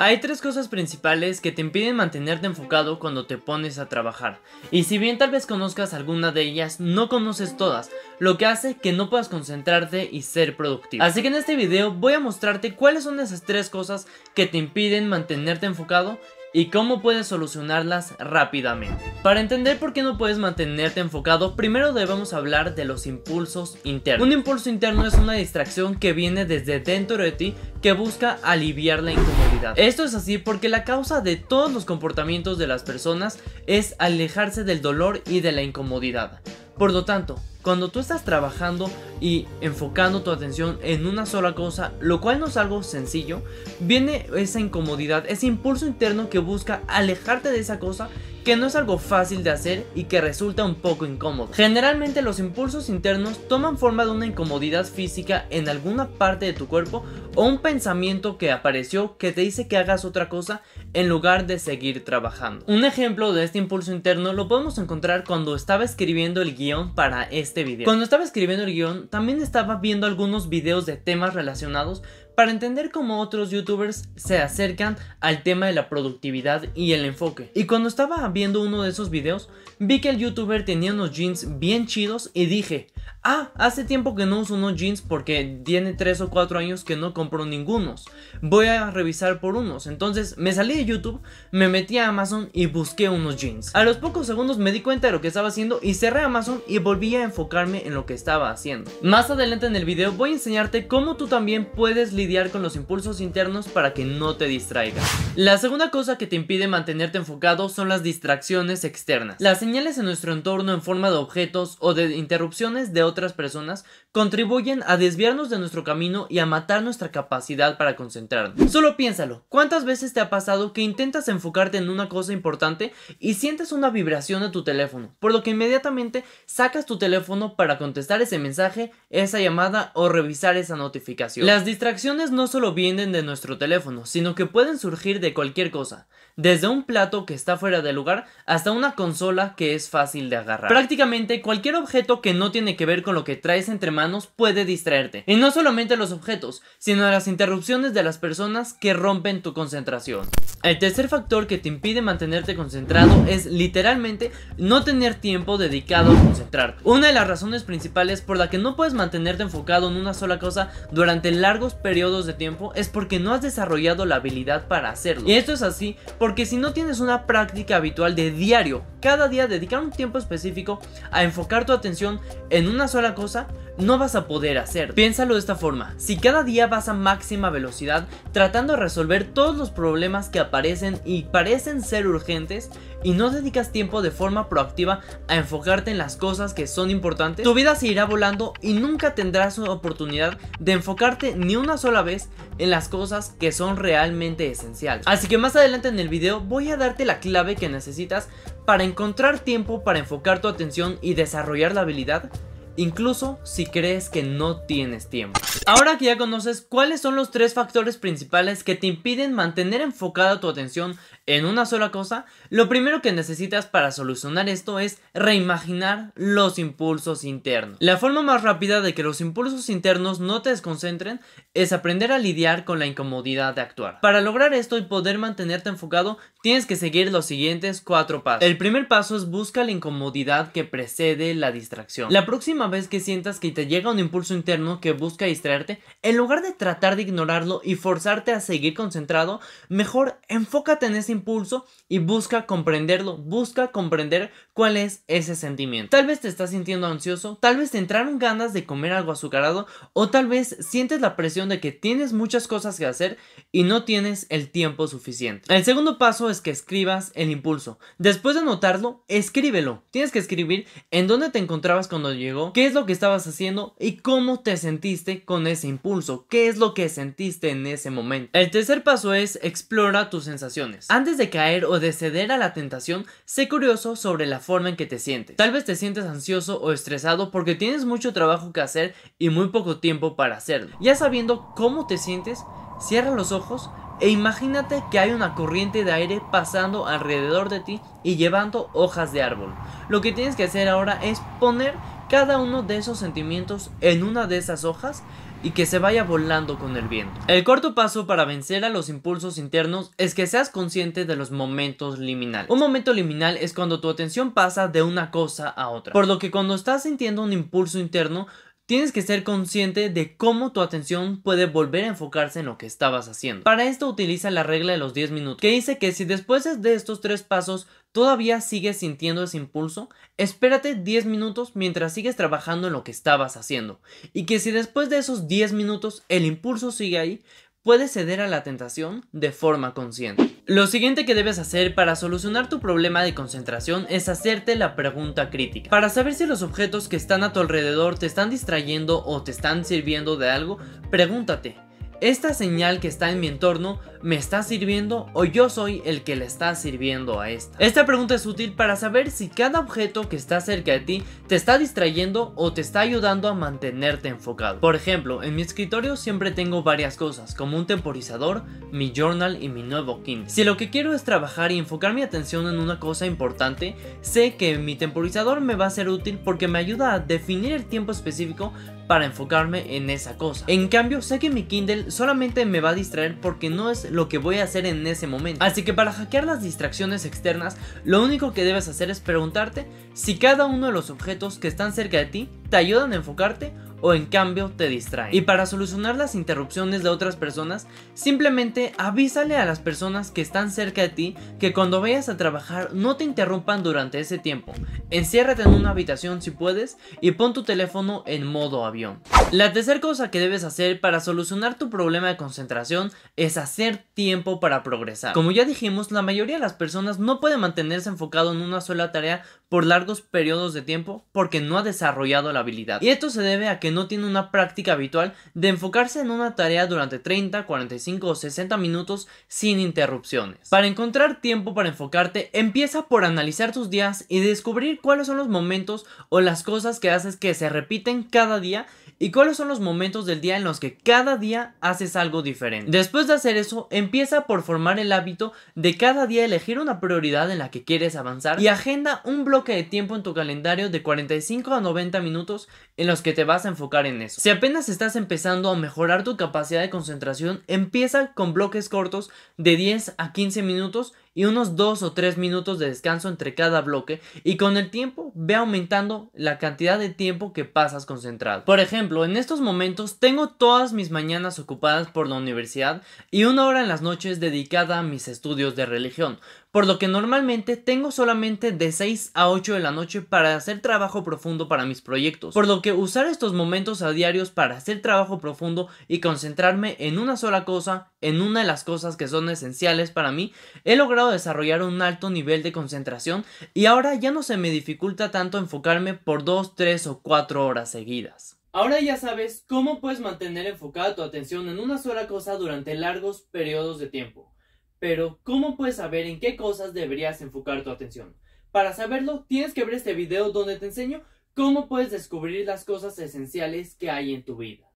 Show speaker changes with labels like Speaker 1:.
Speaker 1: Hay tres cosas principales que te impiden mantenerte enfocado cuando te pones a trabajar, y si bien tal vez conozcas alguna de ellas, no conoces todas, lo que hace que no puedas concentrarte y ser productivo. Así que en este video voy a mostrarte cuáles son esas tres cosas que te impiden mantenerte enfocado y cómo puedes solucionarlas rápidamente. Para entender por qué no puedes mantenerte enfocado, primero debemos hablar de los impulsos internos. Un impulso interno es una distracción que viene desde dentro de ti que busca aliviar la incomodidad. Esto es así porque la causa de todos los comportamientos de las personas es alejarse del dolor y de la incomodidad. Por lo tanto, cuando tú estás trabajando y enfocando tu atención en una sola cosa, lo cual no es algo sencillo, viene esa incomodidad, ese impulso interno que busca alejarte de esa cosa que no es algo fácil de hacer y que resulta un poco incómodo. Generalmente los impulsos internos toman forma de una incomodidad física en alguna parte de tu cuerpo o un pensamiento que apareció que te dice que hagas otra cosa en lugar de seguir trabajando. Un ejemplo de este impulso interno lo podemos encontrar cuando estaba escribiendo el guión para este video. Cuando estaba escribiendo el guión también estaba viendo algunos videos de temas relacionados para entender cómo otros youtubers se acercan al tema de la productividad y el enfoque. Y cuando estaba viendo uno de esos videos, vi que el youtuber tenía unos jeans bien chidos y dije, Ah, hace tiempo que no uso unos jeans porque tiene 3 o 4 años que no compro ningunos. Voy a revisar por unos. Entonces me salí de YouTube, me metí a Amazon y busqué unos jeans. A los pocos segundos me di cuenta de lo que estaba haciendo y cerré Amazon y volví a enfocarme en lo que estaba haciendo. Más adelante en el video voy a enseñarte cómo tú también puedes lidiar con los impulsos internos para que no te distraigas. La segunda cosa que te impide mantenerte enfocado son las distracciones externas. Las señales en nuestro entorno en forma de objetos o de interrupciones de otras personas contribuyen a desviarnos de nuestro camino y a matar nuestra capacidad para concentrarnos. Solo piénsalo, ¿cuántas veces te ha pasado que intentas enfocarte en una cosa importante y sientes una vibración de tu teléfono, por lo que inmediatamente sacas tu teléfono para contestar ese mensaje, esa llamada o revisar esa notificación? Las distracciones no solo vienen de nuestro teléfono, sino que pueden surgir de cualquier cosa, desde un plato que está fuera de lugar hasta una consola que es fácil de agarrar. Prácticamente cualquier objeto que no tiene que ver con lo que traes entre manos puede distraerte. Y no solamente los objetos, sino las interrupciones de las personas que rompen tu concentración. El tercer factor que te impide mantenerte concentrado es literalmente no tener tiempo dedicado a concentrarte. Una de las razones principales por la que no puedes mantenerte enfocado en una sola cosa durante largos periodos de tiempo es porque no has desarrollado la habilidad para hacerlo. Y esto es así porque si no tienes una práctica habitual de diario, cada día dedicar un tiempo específico a enfocar tu atención en una sola cosa, no vas a poder hacer. Piénsalo de esta forma, si cada día vas a máxima velocidad tratando de resolver todos los problemas que aparecen y parecen ser urgentes y no dedicas tiempo de forma proactiva a enfocarte en las cosas que son importantes, tu vida se irá volando y nunca tendrás una oportunidad de enfocarte ni una sola vez en las cosas que son realmente esenciales. Así que más adelante en el video voy a darte la clave que necesitas para encontrar tiempo para enfocar tu atención y desarrollar la habilidad incluso si crees que no tienes tiempo. Ahora que ya conoces cuáles son los tres factores principales que te impiden mantener enfocada tu atención en una sola cosa, lo primero que necesitas para solucionar esto es reimaginar los impulsos internos. La forma más rápida de que los impulsos internos no te desconcentren es aprender a lidiar con la incomodidad de actuar. Para lograr esto y poder mantenerte enfocado, tienes que seguir los siguientes cuatro pasos. El primer paso es busca la incomodidad que precede la distracción. La próxima vez que sientas que te llega un impulso interno que busca distraerte, en lugar de tratar de ignorarlo y forzarte a seguir concentrado, mejor enfócate en ese impulso y busca comprenderlo, busca comprender cuál es ese sentimiento. Tal vez te estás sintiendo ansioso, tal vez te entraron ganas de comer algo azucarado o tal vez sientes la presión de que tienes muchas cosas que hacer y no tienes el tiempo suficiente. El segundo paso es que escribas el impulso. Después de notarlo, escríbelo. Tienes que escribir en dónde te encontrabas cuando llegó, qué es lo que estabas haciendo y cómo te sentiste con ese impulso, qué es lo que sentiste en ese momento. El tercer paso es explora tus sensaciones. Antes de caer o de ceder a la tentación, sé curioso sobre la forma en que te sientes. Tal vez te sientes ansioso o estresado porque tienes mucho trabajo que hacer y muy poco tiempo para hacerlo. Ya sabiendo cómo te sientes, cierra los ojos e imagínate que hay una corriente de aire pasando alrededor de ti y llevando hojas de árbol. Lo que tienes que hacer ahora es poner cada uno de esos sentimientos en una de esas hojas y que se vaya volando con el viento. El cuarto paso para vencer a los impulsos internos es que seas consciente de los momentos liminales. Un momento liminal es cuando tu atención pasa de una cosa a otra, por lo que cuando estás sintiendo un impulso interno tienes que ser consciente de cómo tu atención puede volver a enfocarse en lo que estabas haciendo. Para esto utiliza la regla de los 10 minutos, que dice que si después de estos tres pasos todavía sigues sintiendo ese impulso, espérate 10 minutos mientras sigues trabajando en lo que estabas haciendo. Y que si después de esos 10 minutos el impulso sigue ahí, puedes ceder a la tentación de forma consciente. Lo siguiente que debes hacer para solucionar tu problema de concentración es hacerte la pregunta crítica. Para saber si los objetos que están a tu alrededor te están distrayendo o te están sirviendo de algo, pregúntate, ¿esta señal que está en mi entorno me está sirviendo o yo soy el que le está sirviendo a esta. Esta pregunta es útil para saber si cada objeto que está cerca de ti te está distrayendo o te está ayudando a mantenerte enfocado. Por ejemplo, en mi escritorio siempre tengo varias cosas, como un temporizador, mi journal y mi nuevo Kindle. Si lo que quiero es trabajar y enfocar mi atención en una cosa importante, sé que mi temporizador me va a ser útil porque me ayuda a definir el tiempo específico para enfocarme en esa cosa. En cambio, sé que mi Kindle solamente me va a distraer porque no es lo que voy a hacer en ese momento. Así que para hackear las distracciones externas, lo único que debes hacer es preguntarte si cada uno de los objetos que están cerca de ti te ayudan a enfocarte o en cambio te distrae. Y para solucionar las interrupciones de otras personas, simplemente avísale a las personas que están cerca de ti que cuando vayas a trabajar no te interrumpan durante ese tiempo. Enciérrate en una habitación si puedes y pon tu teléfono en modo avión. La tercera cosa que debes hacer para solucionar tu problema de concentración es hacer tiempo para progresar. Como ya dijimos, la mayoría de las personas no pueden mantenerse enfocado en una sola tarea por largos periodos de tiempo porque no ha desarrollado la habilidad. Y esto se debe a que no tiene una práctica habitual de enfocarse en una tarea durante 30, 45 o 60 minutos sin interrupciones. Para encontrar tiempo para enfocarte, empieza por analizar tus días y descubrir cuáles son los momentos o las cosas que haces que se repiten cada día y cuáles son los momentos del día en los que cada día haces algo diferente. Después de hacer eso, empieza por formar el hábito de cada día elegir una prioridad en la que quieres avanzar y agenda un bloque de tiempo en tu calendario de 45 a 90 minutos en los que te vas a enfocar en eso. Si apenas estás empezando a mejorar tu capacidad de concentración, empieza con bloques cortos de 10 a 15 minutos y unos 2 o 3 minutos de descanso entre cada bloque y con el tiempo ve aumentando la cantidad de tiempo que pasas concentrado. Por ejemplo, en estos momentos tengo todas mis mañanas ocupadas por la universidad y una hora en las noches dedicada a mis estudios de religión, por lo que normalmente tengo solamente de 6 a 8 de la noche para hacer trabajo profundo para mis proyectos, por lo que usar estos momentos a diarios para hacer trabajo profundo y concentrarme en una sola cosa, en una de las cosas que son esenciales para mí, he logrado desarrollar un alto nivel de concentración y ahora ya no se me dificulta tanto enfocarme por 2, 3 o 4 horas seguidas. Ahora ya sabes cómo puedes mantener enfocada tu atención en una sola cosa durante largos periodos de tiempo. Pero, ¿cómo puedes saber en qué cosas deberías enfocar tu atención? Para saberlo, tienes que ver este video donde te enseño cómo puedes descubrir las cosas esenciales que hay en tu vida.